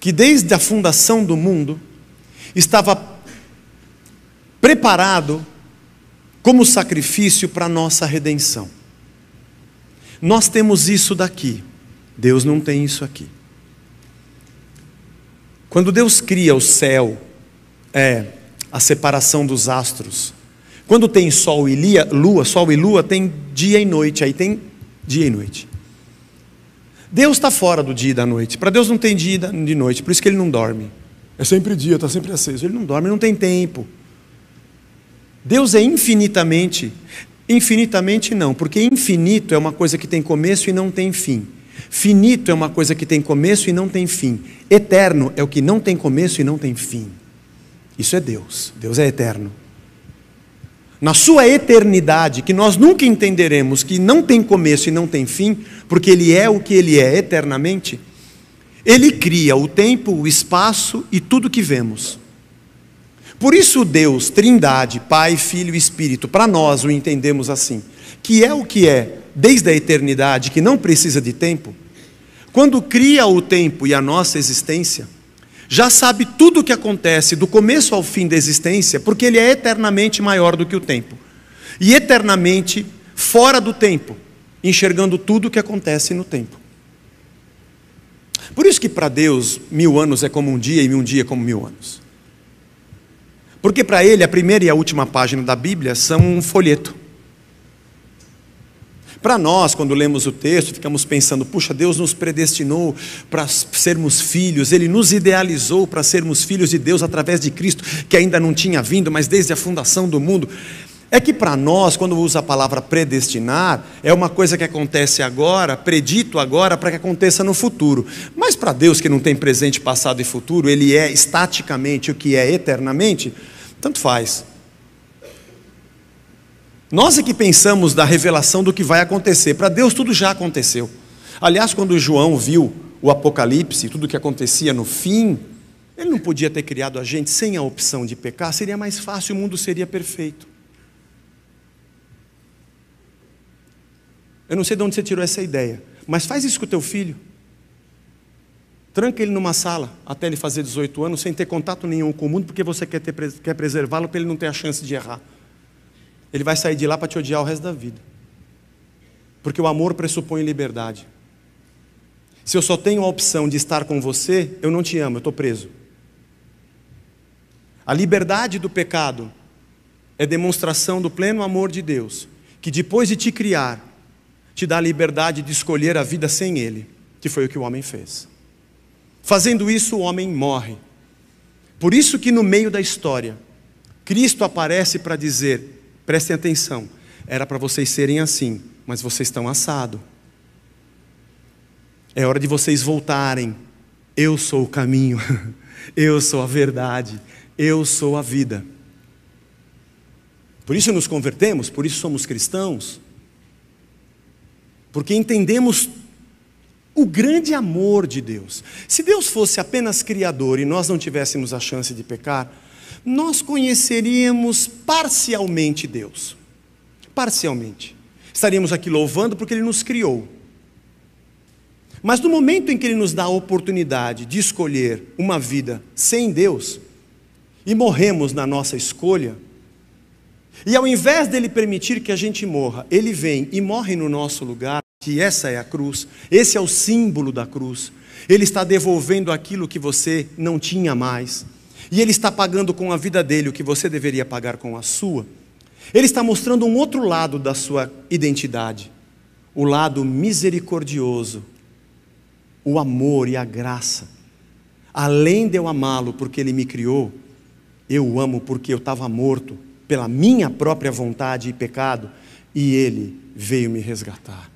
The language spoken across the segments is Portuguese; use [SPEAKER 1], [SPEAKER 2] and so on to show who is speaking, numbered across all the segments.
[SPEAKER 1] que desde a fundação do mundo estava preparado como sacrifício para a nossa redenção. Nós temos isso daqui, Deus não tem isso aqui. Quando Deus cria o céu, é a separação dos astros. Quando tem sol e lia, lua, sol e lua tem dia e noite, aí tem dia e noite. Deus está fora do dia e da noite. Para Deus não tem dia e noite, por isso que ele não dorme. É sempre dia, está sempre aceso. Ele não dorme, não tem tempo. Deus é infinitamente, infinitamente não, porque infinito é uma coisa que tem começo e não tem fim. Finito é uma coisa que tem começo e não tem fim. Eterno é o que não tem começo e não tem fim. Isso é Deus. Deus é eterno na sua eternidade, que nós nunca entenderemos, que não tem começo e não tem fim, porque Ele é o que Ele é eternamente, Ele cria o tempo, o espaço e tudo que vemos. Por isso, Deus, Trindade, Pai, Filho e Espírito, para nós o entendemos assim, que é o que é desde a eternidade, que não precisa de tempo, quando cria o tempo e a nossa existência, já sabe tudo o que acontece do começo ao fim da existência, porque ele é eternamente maior do que o tempo e eternamente fora do tempo, enxergando tudo o que acontece no tempo. Por isso que para Deus mil anos é como um dia e um dia é como mil anos. Porque para ele a primeira e a última página da Bíblia são um folheto. Para nós, quando lemos o texto, ficamos pensando: puxa, Deus nos predestinou para sermos filhos, Ele nos idealizou para sermos filhos de Deus através de Cristo, que ainda não tinha vindo, mas desde a fundação do mundo. É que para nós, quando usa a palavra predestinar, é uma coisa que acontece agora, predito agora, para que aconteça no futuro. Mas para Deus, que não tem presente, passado e futuro, Ele é estaticamente o que é eternamente, tanto faz. Nós é que pensamos da revelação do que vai acontecer. Para Deus tudo já aconteceu. Aliás, quando João viu o Apocalipse, tudo o que acontecia no fim, ele não podia ter criado a gente sem a opção de pecar, seria mais fácil, o mundo seria perfeito. Eu não sei de onde você tirou essa ideia, mas faz isso com o teu filho. Tranca ele numa sala até ele fazer 18 anos, sem ter contato nenhum com o mundo, porque você quer, quer preservá-lo para ele não ter a chance de errar ele vai sair de lá para te odiar o resto da vida. Porque o amor pressupõe liberdade. Se eu só tenho a opção de estar com você, eu não te amo, eu estou preso. A liberdade do pecado é demonstração do pleno amor de Deus, que depois de te criar, te dá a liberdade de escolher a vida sem Ele, que foi o que o homem fez. Fazendo isso, o homem morre. Por isso que no meio da história, Cristo aparece para dizer: Prestem atenção. Era para vocês serem assim, mas vocês estão assado. É hora de vocês voltarem. Eu sou o caminho. Eu sou a verdade. Eu sou a vida. Por isso nos convertemos, por isso somos cristãos. Porque entendemos o grande amor de Deus. Se Deus fosse apenas criador e nós não tivéssemos a chance de pecar, nós conheceríamos parcialmente Deus. Parcialmente. Estaríamos aqui louvando porque Ele nos criou. Mas no momento em que Ele nos dá a oportunidade de escolher uma vida sem Deus, e morremos na nossa escolha, e ao invés dele permitir que a gente morra, ele vem e morre no nosso lugar, que essa é a cruz, esse é o símbolo da cruz. Ele está devolvendo aquilo que você não tinha mais e ele está pagando com a vida dele o que você deveria pagar com a sua, ele está mostrando um outro lado da sua identidade, o lado misericordioso, o amor e a graça. Além de eu amá-lo porque ele me criou, eu o amo porque eu estava morto pela minha própria vontade e pecado, e ele veio me resgatar.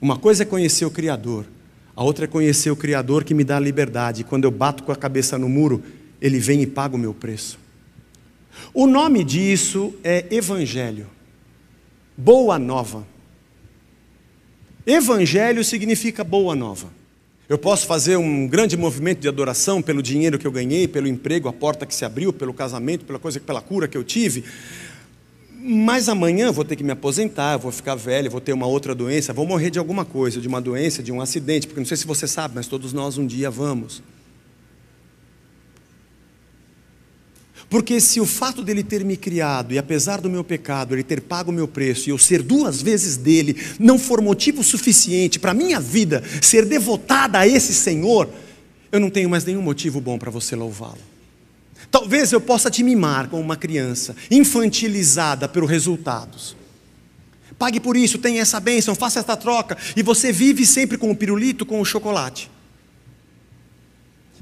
[SPEAKER 1] Uma coisa é conhecer o Criador, a outra é conhecer o Criador que me dá a liberdade. Quando eu bato com a cabeça no muro, ele vem e paga o meu preço. O nome disso é Evangelho, Boa Nova. Evangelho significa Boa Nova. Eu posso fazer um grande movimento de adoração pelo dinheiro que eu ganhei, pelo emprego, a porta que se abriu, pelo casamento, pela coisa, pela cura que eu tive, mas amanhã vou ter que me aposentar, vou ficar velho, vou ter uma outra doença, vou morrer de alguma coisa, de uma doença, de um acidente, porque não sei se você sabe, mas todos nós um dia vamos. Porque se o fato dele ter me criado e apesar do meu pecado, ele ter pago o meu preço e eu ser duas vezes dele, não for motivo suficiente para minha vida ser devotada a esse Senhor, eu não tenho mais nenhum motivo bom para você louvá-lo. Talvez eu possa te mimar como uma criança, infantilizada pelos resultados. Pague por isso, tenha essa bênção, faça esta troca, e você vive sempre com o pirulito, com o chocolate.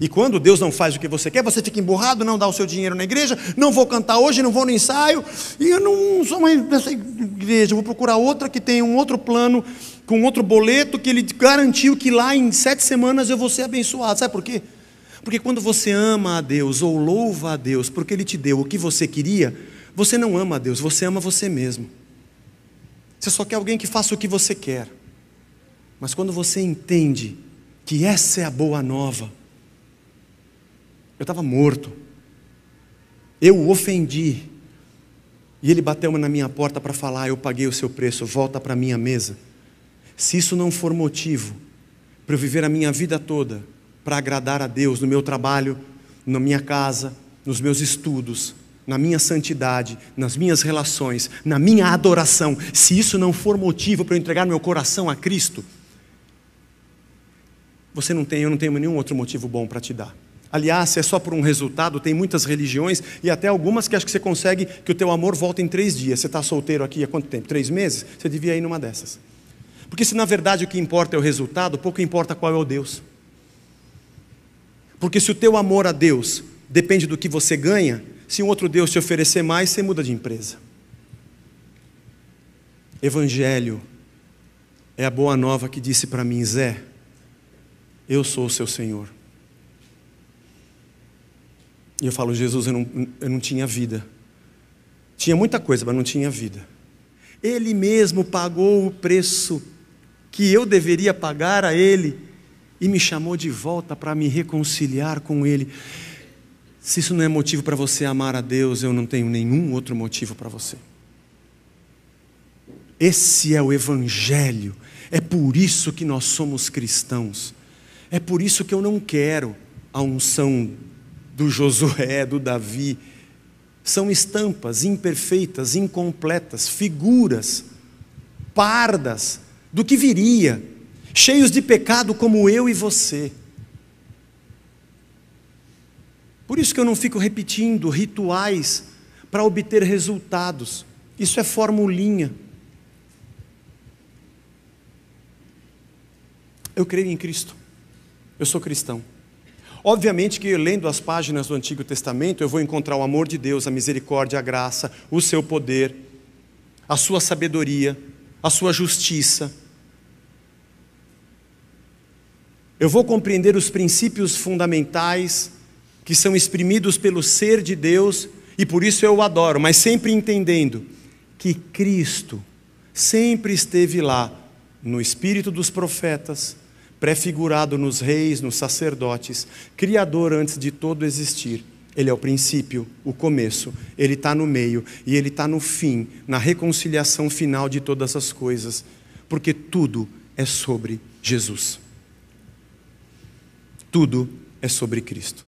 [SPEAKER 1] E quando Deus não faz o que você quer, você fica emburrado, não dá o seu dinheiro na igreja, não vou cantar hoje, não vou no ensaio, e eu não sou mais dessa igreja, vou procurar outra que tem um outro plano, com outro boleto, que ele garantiu que lá em sete semanas eu vou ser abençoado. Sabe por quê? Porque quando você ama a Deus ou louva a Deus porque Ele te deu o que você queria, você não ama a Deus, você ama você mesmo. Você só quer alguém que faça o que você quer. Mas quando você entende que essa é a boa nova, eu estava morto. Eu o ofendi. E ele bateu na minha porta para falar: Eu paguei o seu preço, volta para a minha mesa. Se isso não for motivo para eu viver a minha vida toda para agradar a Deus no meu trabalho, na minha casa, nos meus estudos, na minha santidade, nas minhas relações, na minha adoração, se isso não for motivo para eu entregar meu coração a Cristo, você não tem, eu não tenho nenhum outro motivo bom para te dar. Aliás, se é só por um resultado, tem muitas religiões e até algumas que acho que você consegue que o teu amor volte em três dias. Você está solteiro aqui há quanto tempo? Três meses? Você devia ir numa dessas. Porque se na verdade o que importa é o resultado, pouco importa qual é o Deus. Porque se o teu amor a Deus depende do que você ganha, se um outro Deus te oferecer mais, você muda de empresa. Evangelho é a boa nova que disse para mim, Zé, eu sou o seu Senhor. E eu falo, Jesus, eu não, eu não tinha vida. Tinha muita coisa, mas não tinha vida. Ele mesmo pagou o preço que eu deveria pagar a Ele e me chamou de volta para me reconciliar com Ele. Se isso não é motivo para você amar a Deus, eu não tenho nenhum outro motivo para você. Esse é o Evangelho, é por isso que nós somos cristãos, é por isso que eu não quero a unção do Josué, do Davi. São estampas imperfeitas, incompletas, figuras pardas do que viria, cheios de pecado como eu e você. Por isso que eu não fico repetindo rituais para obter resultados. Isso é formulinha. Eu creio em Cristo. Eu sou cristão. Obviamente que lendo as páginas do Antigo Testamento, eu vou encontrar o amor de Deus, a misericórdia, a graça, o seu poder, a sua sabedoria, a sua justiça. Eu vou compreender os princípios fundamentais que são exprimidos pelo ser de Deus e por isso eu o adoro, mas sempre entendendo que Cristo sempre esteve lá no espírito dos profetas, prefigurado nos reis, nos sacerdotes, criador antes de todo existir. Ele é o princípio, o começo, ele está no meio e ele está no fim, na reconciliação final de todas as coisas, porque tudo é sobre Jesus. Tudo é sobre Cristo.